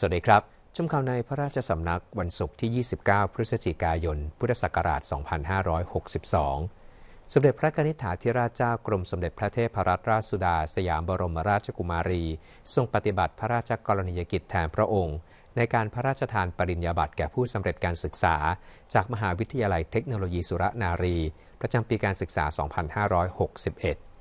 สวัสดีครับ ชมข่าวในพระราชสำนักวันศุกร์ที่ 29 พฤศจิกายน พุทธศักราช 2562 สมเด็จพระนิธิถาธิราชเจ้ากรมสมเด็จพระเทพรัตนราชสุดาสยามบรมราชกุมารี ทรงปฏิบัติพระราชกรณียกิจแทนพระองค์ ในการพระราชทานปริญญาบัตรแก่ผู้สำเร็จการศึกษา จากมหาวิทยาลัยเทคโนโลยีสุรนารีประจำปีการศึกษา 2561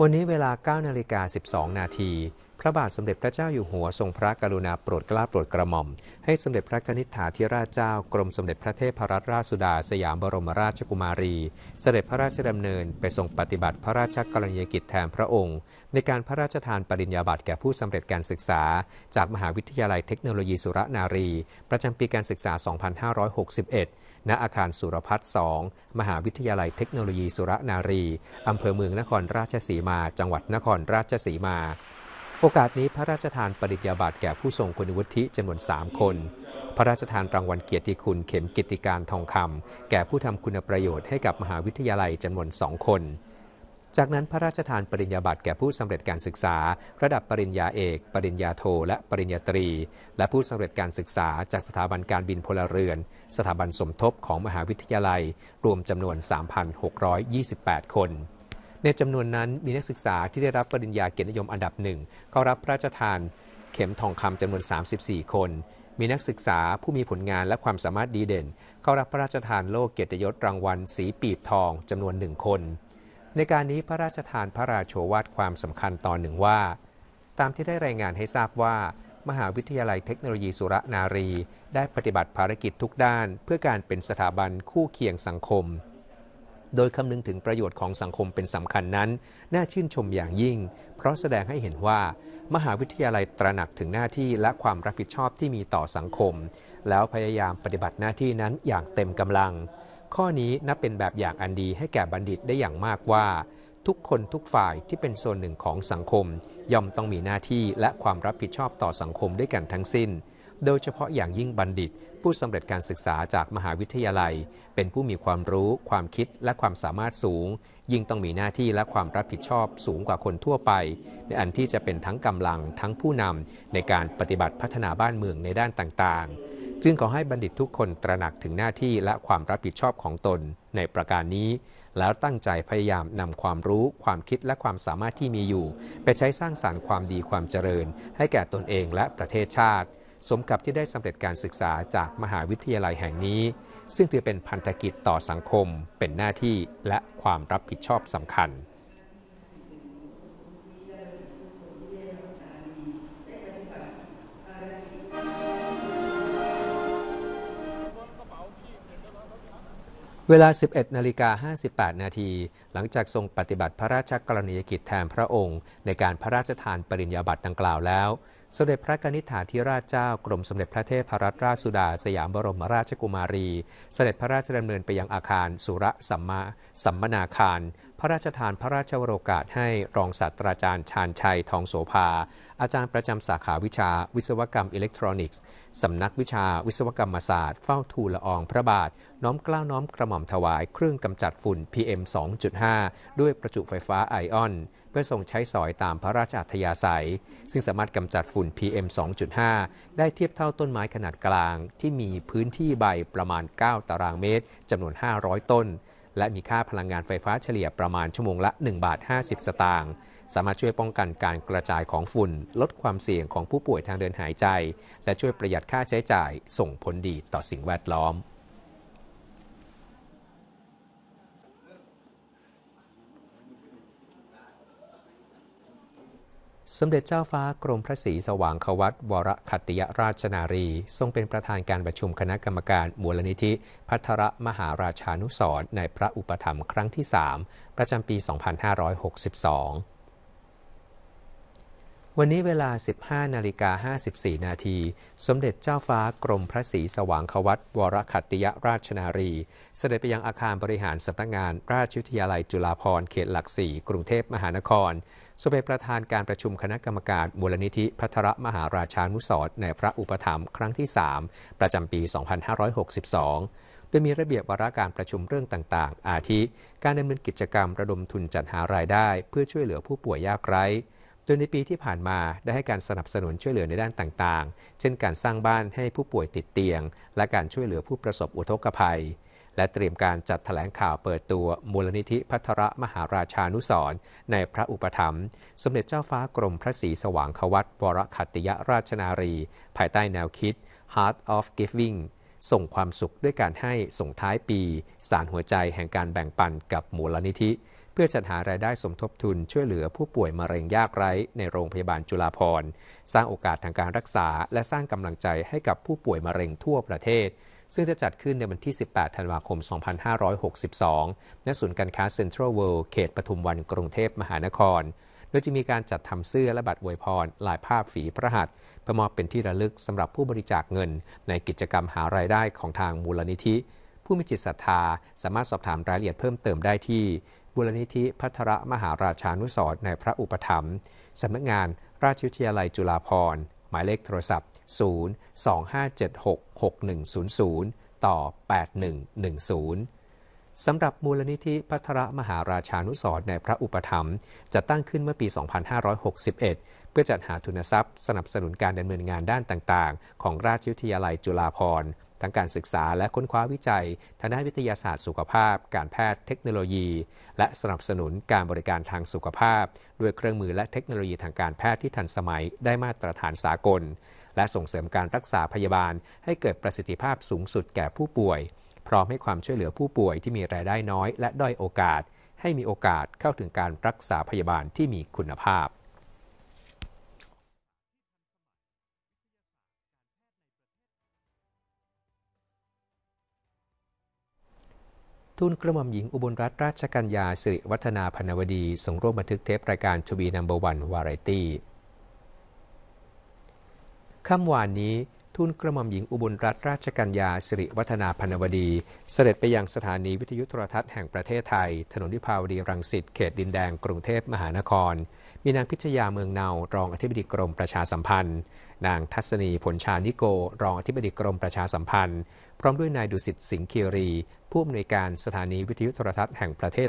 วันนี้เวลา9นาฬิกา12นาที พระบาทสมเด็จพระเจ้าอยู่หัวทรงพระกรุณาโปรดเกล้าโปรดกระหม่อม ให้สมเด็จพระนิิฐาธิราชเจ้ากรมสมเด็จพระเทพรัตนราชสุดาสยามบรมราชกุมารี เสด็จพระราชดำเนินไปทรงปฏิบัติพระราชกรณียกิจแทนพระองค์ ในการพระราชทานปริญญาบัตรแก่ผู้สำเร็จการศึกษาจากมหาวิทยาลัยเทคโนโลยีสุรนารีประจำปีการศึกษา2561ณอาคารสุรพัฒน์สองมหาวิทยาลัยเทคโนโลยีสุรนารี อำเภอเมืองนครราชสีมา จังหวัดนครราชสีมา โอกาสนี้พระราชทานปริญญาบัตรแก่ผู้ทรงคุณวุฒิจำนวน 3 คน พระราชทานรางวัลเกียรติคุณเข็มกิติการทองคำแก่ผู้ทำคุณประโยชน์ให้กับมหาวิทยาลัยจำนวน2 คนจากนั้นพระราชทานปริญญาบัตรแก่ผู้สำเร็จการศึกษา ระดับปริญญาเอก ปริญญาโท และปริญญาตรี และผู้สำเร็จการศึกษาจากสถาบันการบินพลเรือน สถาบันสมทบของมหาวิทยาลัย รวมจำนวน 3,628 คน ในจำนวนนั้นมีนักศึกษาที่ได้รับปริญญาเกียรตินิยมอันดับหนึ่งเข้ารับพระราชทานเข็มทองคำจำนวน 34 คน มีนักศึกษาผู้มีผลงานและความสามารถดีเด่น เข้ารับพระราชทานโล่เกียรติยศรางวัลสีปีบทองจำนวนหนึ่งคนในการนี้พระราชทานพระราโชวาทความสำคัญตอนหนึ่งว่า ตามที่ได้รายงานให้ทราบว่า มหาวิทยาลัยเทคโนโลยีสุรนารี ได้ปฏิบัติภารกิจทุกด้านเพื่อการเป็นสถาบันคู่เคียงสังคม โดยคำนึงถึงประโยชน์ของสังคมเป็นสำคัญนั้น น่าชื่นชมอย่างยิ่ง เพราะแสดงให้เห็นว่า มหาวิทยาลัยตระหนักถึงหน้าที่และความรับผิดชอบที่มีต่อสังคม แล้วพยายามปฏิบัติหน้าที่นั้นอย่างเต็มกำลังข้อนี้นับเป็นแบบอย่างอันดีให้แก่บัณฑิตได้อย่างมากว่า ทุกคนทุกฝ่ายที่เป็นส่วนหนึ่งของสังคม ย่อมต้องมีหน้าที่และความรับผิดชอบต่อสังคมด้วยกันทั้งสิ้น โดยเฉพาะอย่างยิ่งบัณฑิต ผู้สำเร็จการศึกษาจากมหาวิทยาลัย เป็นผู้มีความรู้ ความคิดและความสามารถสูง ยิ่งต้องมีหน้าที่และความรับผิดชอบสูงกว่าคนทั่วไปในอันที่จะเป็นทั้งกำลังทั้งผู้นำในการปฏิบัติพัฒนาบ้านเมืองในด้านต่างๆจึงขอให้บัณฑิตทุกคนตระหนักถึงหน้าที่และความรับผิดชอบของตนในประการนี้ แล้วตั้งใจพยายามนำความรู้ ความคิดและความสามารถที่มีอยู่ ไปใช้สร้างสารรค์ความดีความเจริญ ให้แก่ตนเองและประเทศชาติ สมกับที่ได้สำเร็จการศึกษาจากมหาวิทยาลัยแห่งนี้ ซึ่งถือเป็นพันธกิจต่อสังคม เป็นหน้าที่และความรับผิดชอบสำคัญเวลา 11นาฬิกา58 นาที หลังจากทรงปฏิบัติพระราชกรณียกิจแทนพระองค์ ในการพระราชทานปริญญาบัตรดังกล่าวแล้วสมเด็จพระกนิษฐาธิราชเจ้า กรมสมเด็จพระเทพรัตนราชสุดา สยามบรมราชกุมารี เสด็จพระราชดำเนินไปยังอาคาร สุระสัมมาสัมมนาคารพระราชทานพระราชวโรกาสให้รองศาสตราจารย์ชาญชัยทองโสภา อาจารย์ประจำสาขาวิชาวิศวกรรมอิเล็กทรอนิกส์สำนักวิชาวิศวกรรมศาสตร์เฝ้าทูลละอองพระบาท น้อมกล้าวน้อมกระหม่อมถวาย เครื่องกำจัดฝุ่น PM 2.5 ด้วยประจุไฟฟ้าไอออน เพื่อส่งใช้สอยตามพระราชอัธยาศัย ซึ่งสามารถกำจัดฝุ่น PM 2.5 ได้เทียบเท่าต้นไม้ขนาดกลาง ที่มีพื้นที่ใบประมาณ 9 ตารางเมตรจำนวน 500 ต้นและมีค่าพลังงานไฟฟ้าเฉลี่ยประมาณชั่วโมงละ 1 บาท 50 สตางค์สามารถช่วยป้องกันการกระจายของฝุ่น ลดความเสี่ยงของผู้ป่วยทางเดินหายใจและช่วยประหยัดค่าใช้จ่าย ส่งผลดีต่อสิ่งแวดล้อมสมเด็จเจ้าฟ้ากรมพระศรีสว่างควัตวรคัติยราชนารีทรงเป็นประธานการประชุมคณะกรรมการ มูลนิธิพัทรมหาราชานุสรในพระอุปถัมภ์ครั้งที่ 3 ประจำปี 2562 วันนี้เวลา 15นาฬิกา54นาที สมเด็จเจ้าฟ้ากรมพระศรีสว่างควัตวรคัติยราชนารี เสด็จไปยังอาคารบริหารสำนักงานราชวิทยาลัยจุฬาภรณ์เขตหลักสี่กรุงเทพมหานครสมเด็จประธานการประชุมคณะกรรมการมูลนิธิพัทรมหาราชานุสรในพระอุปถัมภ์ครั้งที่ 3 ประจำปี 2562 โดยมีระเบียบวาระการประชุมเรื่องต่าง ๆ อาทิ การดำเนินกิจกรรมระดมทุนจัดหารายได้ เพื่อช่วยเหลือผู้ป่วยยากไร้โดยในปีที่ผ่านมาได้ให้การสนับสนุนช่วยเหลือในด้านต่างๆ เช่น การสร้างบ้านให้ผู้ป่วยติดเตียง และการช่วยเหลือผู้ประสบอุทกภัยและเตรียมการจัดถแถลงข่าวเปิดตัวมูลนิธิพัทระมหาราชานุสรในพระอุปถัมภ์สมเด็จเจ้าฟ้ากรมพระศรีสว่างควัตวรคัติยราชนารี ภายใต้แนวคิด Heart of Giving ส่งความสุขด้วยการให้ส่งท้ายปี สารหัวใจแห่งการแบ่งปันกับมูลนิธิ เพื่อจัดหารายได้สมทบทุนช่วยเหลือผู้ป่วยมะเร็งยากไร้ในโรงพยาบาลจุฬาภรณ์สร้างโอกาสทางการรักษา และสร้างกำลังใจให้กับผู้ป่วยมะเร็งทั่วประเทศซึ่งจะจัดขึ้นในวันที่ 18 ธันวาคม 2562 ณ ศูนย์การค้าเซ็นทรัลเวิลด์ เขตปทุมวันกรุงเทพมหานคร โดยจะมีการจัดทำเสื้อและบัตรอวยพรลายภาพฝีพระหัต์เพื่อมอบเป็นที่ระลึกสำหรับผู้บริจาคเงิน ในกิจกรรมหารายได้ของทางมูลนิธิ ผู้มีจิตศรัทธา สามารถสอบถามรายละเอียดเพิ่มเติมได้ที่บูรณิธิพัทรมหาราชานุสรในพระอุปถัมภ์สำนักงานราชวิทยาลัยจุฬาภรณ์หมายเลขโทรศัพท์025766100 ต่อ 8110 สำหรับมูลนิธิพัทรมหาราชานุสรในพระอุปถัมภ์จะตั้งขึ้นเมื่อปี 2561 เพื่อจัดหาทุนทรัพย์สนับสนุนการดำเนินงานด้านต่างๆ ของราชวิทยาลัยจุฬาภรณ์ทั้งการศึกษาและค้นคว้าวิจัยทางด้านวิทยาศาสตร์สุขภาพ การแพทย์เทคโนโลยี และสนับสนุนการบริการทางสุขภาพด้วยเครื่องมือและเทคโนโลยีทางการแพทย์ที่ทันสมัยได้มาตรฐานสากลและส่งเสริมการรักษาพยาบาลให้เกิดประสิทธิภาพสูงสุดแก่ผู้ป่วย พร้อมให้ความช่วยเหลือผู้ป่วยที่มีรายได้น้อยและด้อยโอกาส ให้มีโอกาสเข้าถึงการรักษาพยาบาลที่มีคุณภาพทูลกระหม่อมหญิงอุบลรัตนราชกัญญาสิริวัฒนาพนวดีส่งร่วมบันทึกเทปรายการชูบีนัมเบอร์วันวาไรตี้ค่ำวานนี้ทุนกระหม่อมหญิงอุบลรัตนราชกัญญา สิริวัฒนาพนวดี เสด็จไปยังสถานีวิทยุโทรทัศน์แห่งประเทศไทย ถนนวิภาวดีรังสิตเขตดินแดงกรุงเทพมหานคร มีนางพิชยาเมืองเนารองอธิบดีกรมประชาสัมพันธ์ นางทัศนีผลชานิโกรองอธิบดีกรมประชาสัมพันธ์พร้อมด้วยนายดุสิตสิงห์คีรีผู้อำนวยการสถานีวิทยุโทรทัศน์แห่งประเทศ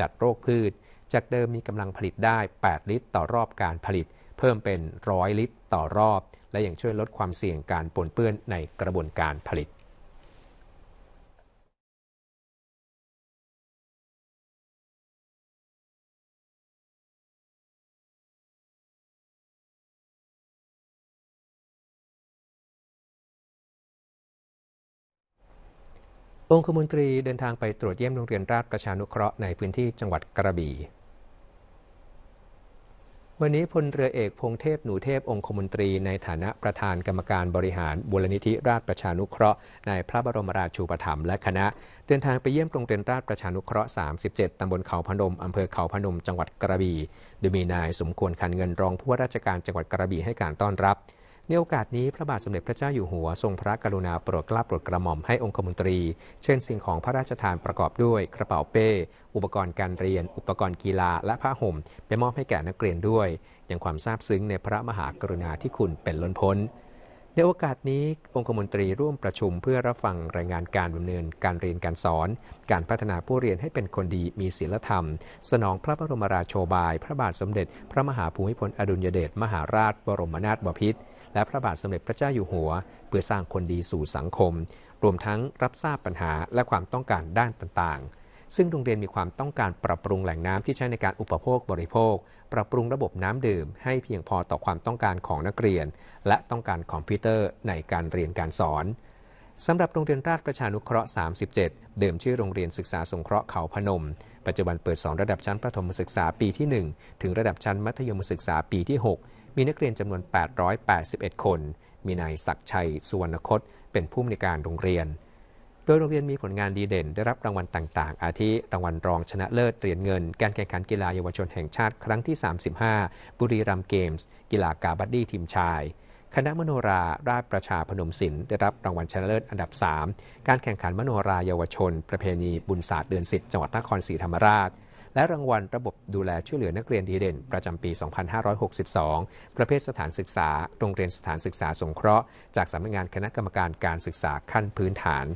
จัดโรคพืช จากเดิมมีกำลังผลิตได้ 8 ลิตรต่อรอบการผลิต เพิ่มเป็น 100 ลิตรต่อรอบ และยังช่วยลดความเสี่ยงการปนเปื้อนในกระบวนการผลิตองคมนตรีเดินทางไปตรวจเยี่ยมโรงเรียนราชประชานุเคราะห์ในพื้นที่จังหวัดกระบี่ วันนี้พลเรือเอกพงเทพหนูเทพองคมนตรีในฐานะประธานกรรมการบริหารบุรณิธิราชประชานุเคราะห์ในพระบรมราชูปถัมภ์และคณะ เดินทางไปเยี่ยมโรงเรียนราชประชานุเคราะห์ 37 ตำบลเขาพนม อำเภอเขาพนม จังหวัดกระบี่ โดยมีนายสมควรขันเงินรองผู้ว่าราชการจังหวัดกระบี่ให้การต้อนรับในโอกาสนี้พระบาทสมเด็จพระเจ้าอยู่หัวทรงพระกรุณาโปรดเกล้าโปรดกระหม่อมให้องคมนตรี เช่นสิ่งของพระราชทานประกอบด้วย กระเป๋าเป้อุปกรณ์การเรียน อุปกรณ์กีฬาและผ้าห่ม ไปมอบให้แก่นักเรียนด้วยอย่างความซาบซึ้งในพระมหากรุณาธิคุณเป็นล้นพ้น ในโอกาสนี้ องคมนตรีร่วมประชุมเพื่อรับฟังรายงานการดำเนินการเรียนการสอน การพัฒนาผู้เรียนให้เป็นคนดีมีศีลธรรม สนองพระบรมราโชบาย พระบาทสมเด็จ พระมหาภูมิพลอดุลยเดชมหาราชบรมนาถบพิตรและพระบาทสมเด็จพระเจ้าอยู่หัว เพื่อสร้างคนดีสู่สังคม รวมทั้งรับทราบปัญหาและความต้องการด้านต่างๆ ซึ่งโรงเรียนมีความต้องการปรับปรุงแหล่งน้ำที่ใช้ในการอุปโภคบริโภค ปรับปรุงระบบน้ำดื่มให้เพียงพอต่อความต้องการของนักเรียน และต้องการคอมพิวเตอร์ในการเรียนการสอนสำหรับโรงเรียนราชประชานุเคราะห์ 37 เดิมชื่อโรงเรียนศึกษาสงเคราะห์เขาพนมปัจจุบันเปิดสอนระดับชั้นประถมศึกษาปีที่ 1 ถึงระดับชั้นมัธยมศึกษาปีที่ 6มีนักเรียนจำนวน 881 คน มีนายศักชัยสุวรรณคต เป็นผู้มำนวยการโรงเรียน โดยโรงเรียนมีผลงานดีเด่น ได้รับรางวัลต่าง ๆ อาทิ รางวัลรองชนะเลิศเหรียญเงิน การแข่งขันกีฬาเยาวชนแห่งชาติครั้งที่ 35 บุรีรัมย์เกมส์กีฬากาบัดดี้ทีมชาย คณะมโนราราชประชาพนมศิลป์ได้รับรางวัลชนะเลิศอันดับ 3 การแข่งขันมโนราเยาวชน ประเพณีบุญศาสตร์เดือนสิทธิ์จังหวัดนครศรีธรรมราชและรางวัลระบบดูแลช่วยเหลือนักเรียนดีเด่น ประจำปี 2562 ประเภทสถานศึกษา โรงเรียนสถานศึกษาสงเคราะห์ จากสำนักงงานคณะกรรมการการศึกษาขั้นพื้นฐาน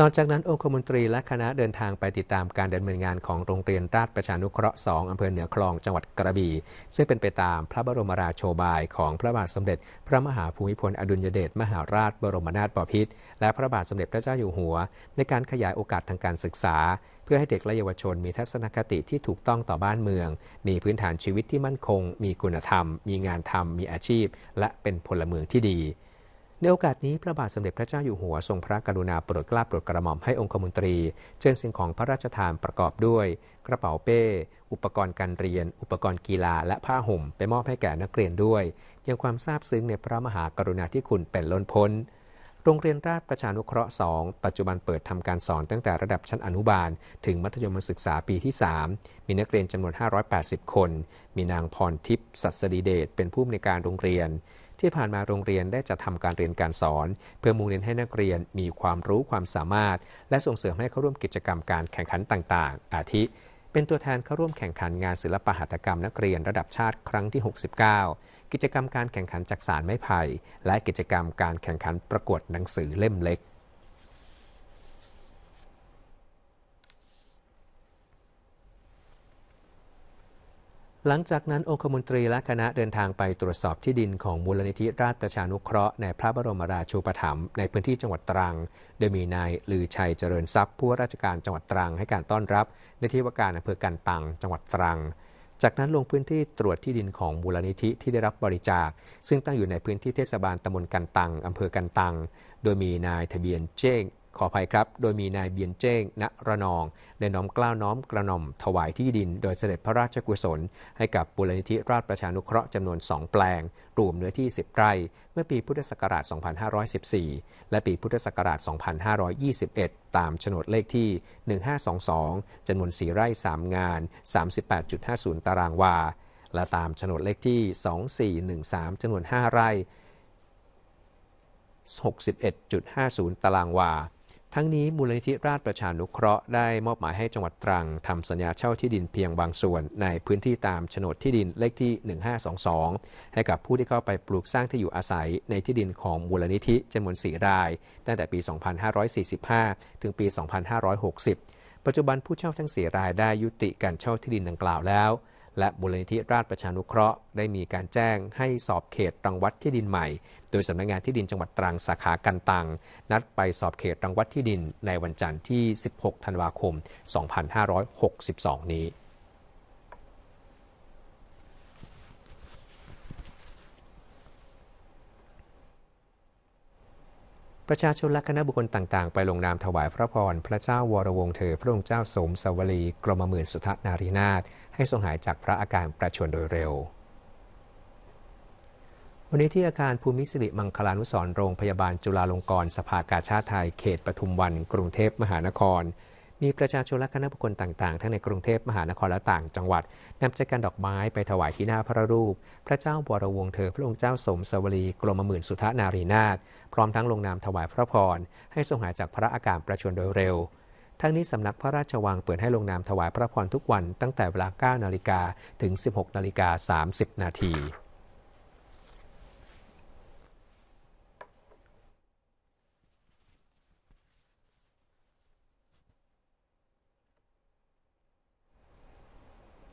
ต่อจากนั้นองคมนตรีและคณะเดินทางไปติดตามการดำเนินงานของโรงเรียนราชประชานุเคราะห์ 2อำเภอเหนือคลองจังหวัดกระบี่ซึ่งเป็นไปตามพระบรมราโชบายของพระบาทสมเด็จ พระมหาภูมิพล อดุลยเดชมหาราชบรมนาถบพิตรและพระบาทสมเด็จพระเจ้าอยู่หัว ในการขยายโอกาสทางการศึกษา เพื่อให้เด็กและเยาวชนมีทัศนคติที่ถูกต้องต่อบ้านเมือง มีพื้นฐานชีวิตที่มั่นคง มีคุณธรรม มีงานทำมีอาชีพ และเป็นพลเมืองที่ดีในโอกาสนี้ พระบาทสมเด็จพระเจ้าอยู่หัวทรงพระกรุณาโปรดเกล้าโปรดกระหม่อมให้องคมนตรีเชิญสิ่งของพระราชทานประกอบด้วย กระเป๋าเป้ อุปกรณ์การเรียน อุปกรณ์กีฬาและผ้าห่ม ไปมอบให้แก่นักเรียนด้วย ยังความซาบซึ้งในพระมหากรุณาธิคุณเป็นล้นพ้น โรงเรียนราชประชานุเคราะห์2ปัจจุบันเปิดทำการสอนตั้งแต่ระดับชั้นอนุบาล ถึงมัธยมศึกษาปีที่3มีนักเรียนจำนวน 580 คน มีนางพรทิพย์สัตสดีเดชเป็นผู้อำนวยการโรงเรียนที่ผ่านมาโรงเรียนได้จัดทำการเรียนการสอน เพื่อมุ่งเน้นให้นักเรียนมีความรู้ความสามารถ และส่งเสริมให้เข้าร่วมกิจกรรมการแข่งขันต่างๆ อาทิ เป็นตัวแทนเข้าร่วมแข่งขันงานศิลปหัตถกรรมนักเรียนระดับชาติครั้งที่ 69 กิจกรรมการแข่งขันจักสารไม้ไผ่ และกิจกรรมการแข่งขันประกวดหนังสือเล่มเล็กหลังจากนั้นองคมนตรีและคณะเดินทางไปตรวจสอบที่ดินของมูลนิธิราชประชานุเคราะห์ในพระบรมราชูปถัมภ์ในพื้นที่จังหวัดตรัง โดยมีนายลือชัยเจริญทรัพย์ผู้ว่าราชการจังหวัดตรังให้การต้อนรับในที่ว่าการอำเภอกันตังจังหวัดตรัง จากนั้นลงพื้นที่ตรวจที่ดินของมูลนิธิที่ได้รับบริจาค ซึ่งตั้งอยู่ในพื้นที่เทศบาลตำบลกันตังอำเภอกันตัง โดยมีนายทะเบียนเจ้งขออภัยครับ โดยมีนายเบียนเจ้ง ณระนองได้น้อมกล้าวน้อมกระนอมถวายที่ดิน โดยเสด็จพระราชกุศลให้กับบุรณิธิราชประชานุเคราะห์จำนวน 2 แปลง รวมเนื้อที่ 10 ไร่ เมื่อปีพุทธศักราช 2514 และปีพุทธศักราช 2521 ตามโฉนดเลขที่ 1522จำนวน4ไร่3งาน 38.50 ตารางวา และตามโฉนดเลขที่ 2413จำนวน 5 ไร่ 61.50 ตารางวาทั้งนี้มูลนิธิราชประชานุเคราะห์ได้มอบหมายให้จังหวัดตรังทำสัญญาเช่าที่ดินเพียงบางส่วน ในพื้นที่ตามโฉนดที่ดินเลขที่ 1522 ให้กับผู้ที่เข้าไปปลูกสร้างที่อยู่อาศัยในที่ดินของมูลนิธิจำนวน4ราย ตั้งแต่ปี 2545 ถึงปี 2560 ปัจจุบันผู้เช่าทั้ง4รายได้ยุติการเช่าที่ดินดังกล่าวแล้วและมูลนิธิราชประชานุเคราะห์ได้มีการแจ้งให้สอบเขตรังวัดที่ดินใหม่ โดยสำนักงงานที่ดินจังหวัดตรังสาขากันตังนัดไปสอบเขตรังวัดที่ดินในวันจันทร์ที่ 16 ธันวาคม 2562 นี้ ประชาชนและคณะบุคคลต่างๆ ไปลงนามถวายพระพร พระเจ้าวรวงเธอ พระองค์เจ้าสมสวลีกรมหมื่นสุทธนารีนาถให้ทรงหายจากพระอาการประชวรโดยเร็ว วันนี้ที่อาคารภูมิสิริมังคลานุสรโรงพยาบาลจุฬาลงกรณ์สภากาชาติไทยเขตปทุมวันกรุงเทพมหานคร มีประชาชนและคณะบุคคลต่าง ๆ ทั้งในกรุงเทพมหานครและต่างจังหวัดนำใจกันดอกไม้ไปถวายที่หน้าพระรูป พระเจ้าบวรวงเธอพระองค์เจ้าสมสวรีกรมหมื่นสุทธนารีนาถพร้อมทั้งลงนามถวายพระพร ให้ทรงหายจากพระอาการประชวรโดยเร็วทั้งนี้สำนักพระราชวังเปิดให้ลงนามถวายพระพรทุกวันตั้งแต่เวลา9นาฬิกาถึง 16นาฬิกา30นาที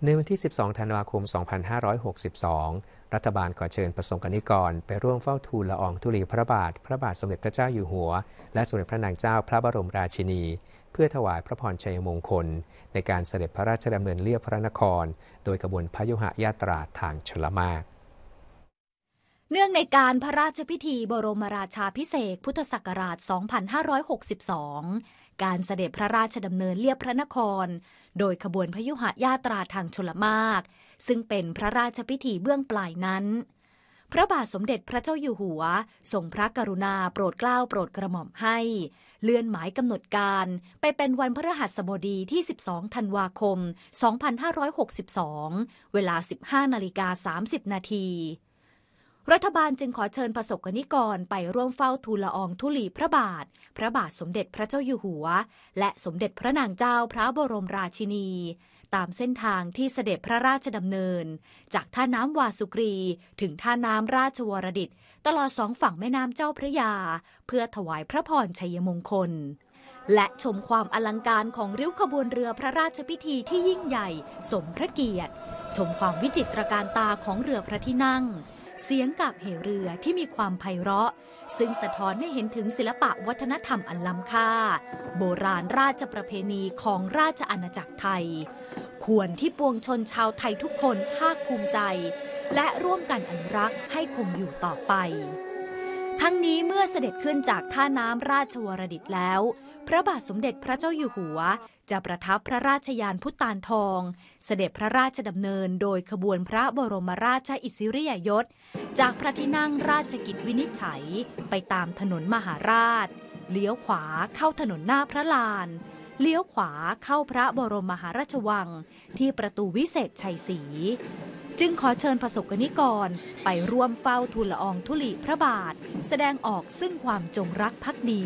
ในวันที่ 12ธันวาคม 2562 รัฐบาลขอเชิญประสงค์นิกร ไปร่วมเฝ้าทูลละอองธุลีพระบาทพระบาทสมเด็จพระเจ้าอยู่หัว และสมเด็จพระนางเจ้าพระบรมราชินีเพื่อถวายพระพรชัยมงคลในการเสด็จพระราชดำเนินเลียบพระนคร โดยกระบวนพยุหยาตราทางชลมากเนื่องในการพระราชพิธีบรมราชาพิเศษพุทธศักราช 2562 การเสด็จพระราชดำเนินเลียบพระนคร โดยขบวนพยุหยาตราทางชลมากซึ่งเป็นพระราชพิธีเบื้องปลายนั้นพระบาทสมเด็จพระเจ้าอยู่หัวทรงพระกรุณาโปรดเกล้าโปรดกระหม่อมให้ เลื่อนหมายกำหนดการไปเป็นวันพระหัสบดีที่ 12 ธันวาคม 2562 เวลา 15 นาฬิกา 30 นาที รัฐบาลจึงขอเชิญประสบกนิกรไปร่วมเฝ้าทูลละอองธุลีพระบาท พระบาทสมเด็จพระเจ้าอยู่หัว และสมเด็จพระนางเจ้าพระบรมราชินีตามเส้นทางที่เสด็จพระราชดำเนิน จากท่าน้ำวาสุกรีถึงท่าน้ำราชวรดิตตลอดสองฝั่งแม่น้ำเจ้าพระยา เพื่อถวายพระพรชัยมงคล และชมความอลังการของริ้วขบวนเรือพระราชพิธีที่ยิ่งใหญ่ สมพระเกียรติ ชมความวิจิตรการตาของเรือพระที่นั่งเสียงกาบเหเรือที่มีความไพเราะ ซึ่งสะท้อนให้เห็นถึงศิลปะวัฒนธรรมอันล้ำค่า โบราณราชประเพณีของราชอาณาจักรไทย ควรที่ปวงชนชาวไทยทุกคนภาคภูมิใจ และร่วมกันอนุรักษ์ให้คงอยู่ต่อไป ทั้งนี้เมื่อเสด็จขึ้นจากท่าน้ำราชวรดิตแล้วพระบาทสมเด็จพระเจ้าอยู่หัว จะประทับพระราชยานพุทธานทอง เสด็จพระราชดำเนิน โดยขบวนพระบรมราชอิสริยยศ จากพระที่นั่งราชกิจวินิจฉัย ไปตามถนนมหาราชเลี้ยวขวาเข้าถนนหน้าพระลาน เลี้ยวขวาเข้าพระบรมมหาราชวัง ที่ประตูวิเศษชัยศรีจึงขอเชิญประสบกนิกรไปร่วมเฝ้าทูลละอองทุลีพระบาท แสดงออกซึ่งความจงรักภักดี